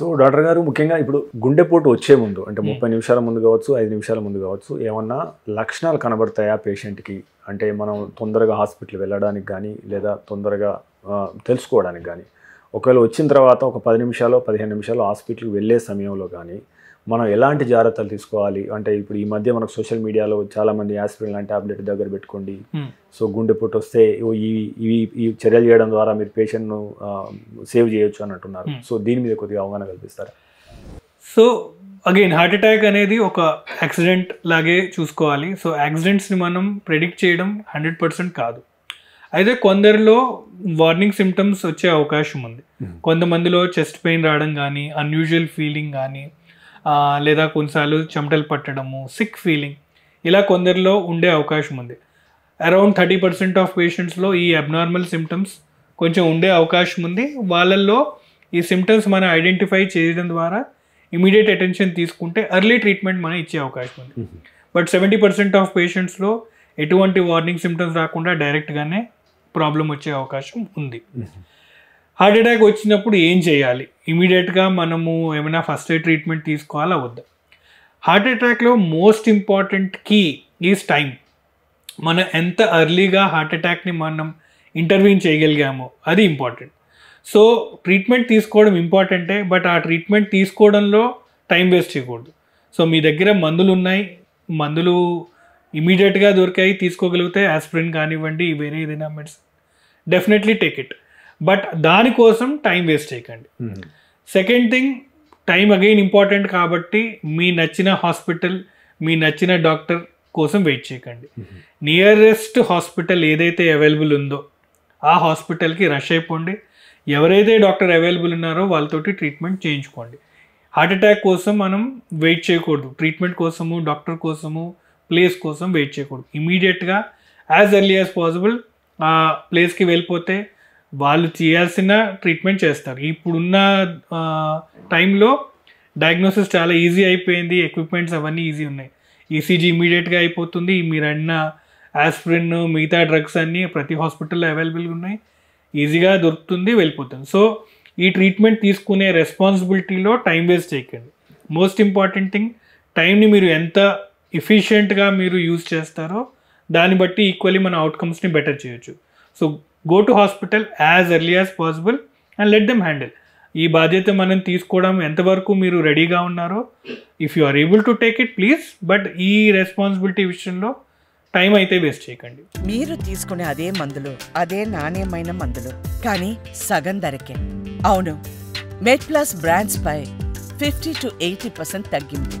So doctor గారు ముఖ్యంగా ఇప్పుడు గుండెపోటు వచ్చే ముందు అంటే hmm. ముప్పై నిమిషాల ముందు కావచ్చు ఐదు నిమిషాల ముందు కావచ్చు ఏమన్నా లక్షణాలు కనబడతాయా పేషెంట్కి అంటే మనం తొందరగా హాస్పిటల్ వెళ్ళడానికి కానీ లేదా తొందరగా తెలుసుకోవడానికి కానీ ఒకవేళ వచ్చిన తర్వాత ఒక పది నిమిషాలు పదిహేను నిమిషాలు హాస్పిటల్కి వెళ్ళే సమయంలో కానీ మనం ఎలాంటి జాగ్రత్తలు తీసుకోవాలి అంటే ఇప్పుడు ఈ మధ్య మనకు సోషల్ మీడియాలో చాలామంది ఆస్పిరిన్ లాంటి టాబ్లెట్ దగ్గర పెట్టుకోండి సో గుండెపోటు వస్తే ఇవి ఈ చర్యలు చేయడం ద్వారా మీరు పేషెంట్ను సేవ్ చేయొచ్చు అని అంటున్నారు సో దీని మీద కొద్దిగా అవగాహన కల్పిస్తారు సో అగైన్ హార్ట్ అటాక్ అనేది ఒక యాక్సిడెంట్ లాగే చూసుకోవాలి సో యాక్సిడెంట్స్ని మనం ప్రెడిక్ట్ చేయడం హండ్రెడ్ పర్సెంట్ కాదు అయితే కొందరిలో వార్నింగ్ సిమ్టమ్స్ వచ్చే అవకాశం ఉంది కొంతమందిలో చెస్ట్ పెయిన్ రావడం కానీ అన్యూజువల్ ఫీలింగ్ కానీ లేదా కొన్నిసార్లు చెమటలు పట్టడము సిక్ ఫీలింగ్ ఇలా కొందరిలో ఉండే అవకాశం ఉంది అరౌండ్ థర్టీ పర్సెంట్ ఆఫ్ పేషెంట్స్లో ఈ అబ్నార్మల్ సిమ్టమ్స్ కొంచెం ఉండే అవకాశం ఉంది వాళ్ళల్లో ఈ సిమ్టమ్స్ మనం ఐడెంటిఫై చేయడం ద్వారా ఇమీడియట్ అటెన్షన్ తీసుకుంటే ఎర్లీ ట్రీట్మెంట్ మనం ఇచ్చే అవకాశం ఉంది బట్ సెవెంటీ పర్సెంట్ ఆఫ్ పేషెంట్స్లో ఎటువంటి వార్నింగ్ సిమ్టమ్స్ రాకుండా డైరెక్ట్గానే ప్రాబ్లం వచ్చే అవకాశం ఉంది హార్ట్ అటాక్ వచ్చినప్పుడు ఏం చేయాలి ఇమీడియట్గా మనము ఏమైనా ఫస్ట్ ఎయిడ్ ట్రీట్మెంట్ తీసుకోవాలా వద్దు హార్ట్ అటాక్లో most important key is time మనం ఎంత అర్లీగా హార్ట్ అటాక్ని మనం ఇంటర్వ్యూన్ చేయగలిగామో అది ఇంపార్టెంట్ సో ట్రీట్మెంట్ తీసుకోవడం ఇంపార్టెంటే బట్ ఆ ట్రీట్మెంట్ తీసుకోవడంలో టైం వేస్ట్ చేయకూడదు సో మీ దగ్గర మందులు ఉన్నాయి మందులు ఇమీడియట్గా దొరికాయి తీసుకోగలిగితే ఆస్ప్రిన్ కానివ్వండి వేరే ఏదైనా medicine definitely take it but దానికోసం టైం వేస్ట్ చేయకండి second thing time again important కాబట్టి మీ నచ్చిన హాస్పిటల్ మీ నచ్చిన డాక్టర్ కోసం వెయిట్ చేయకండి నియరెస్ట్ హాస్పిటల్ ఏదైతే అవైలబుల్ ఉందో ఆ హాస్పిటల్కి రష్ అయిపోండి ఎవరైతే డాక్టర్ అవైలబుల్ ఉన్నారో వాళ్ళతోటి ట్రీట్మెంట్ చేయించుకోండి హార్ట్ అటాక్ కోసం మనం వెయిట్ చేయకూడదు ట్రీట్మెంట్ కోసము డాక్టర్ కోసము ప్లేస్ కోసం వెయిట్ చేయకూడదు ఇమీడియట్గా యాజ్ ఎర్లీ యాజ్ పాసిబుల్ ఆ ప్లేస్కి వెళ్ళిపోతే వాళ్ళు చేయాల్సిన ట్రీట్మెంట్ చేస్తారు ఇప్పుడున్న టైంలో డయాగ్నోసిస్ చాలా ఈజీ అయిపోయింది ఎక్విప్మెంట్స్ అవన్నీ ఈజీ ఉన్నాయి ఈసీజీ e ఇమీడియట్గా అయిపోతుంది మీరు అన్న యాస్ప్రిన్ మిగతా డ్రగ్స్ అన్నీ ప్రతి హాస్పిటల్లో అవైలబుల్గా ఉన్నాయి ఈజీగా దొరుకుతుంది వెళ్ళిపోతుంది సో ఈ ట్రీట్మెంట్ తీసుకునే రెస్పాన్సిబిలిటీలో టైం వేస్ట్ చేయకండి మోస్ట్ ఇంపార్టెంట్ థింగ్ టైంని మీరు ఎంత ఎఫిషియెంట్గా మీరు యూజ్ చేస్తారో దాన్ని బట్టి ఈక్వల్లీ మన అవుట్కమ్స్ని బెటర్ చేయొచ్చు so go to hospital as early as possible and let them handle ఈ బాధ్యత మనం తీసుకోవడం ఎంతవరకు మీరు రెడీగా ఉన్నారో if you are able to take it please but ఈ రెస్పాన్సిబిలిటీ విషయంలో టైం అయితే వేస్ట్ చేయకండి మీరు తీసుకునే అదే మందులు అదే నాణ్యమైన మందులు కానీ సగం ధరకే అవును మెడ్ ప్లస్ బ్రాండ్స్ పై ఫిఫ్టీ టు ఎయిటీ పర్సెంట్ తగ్గింపు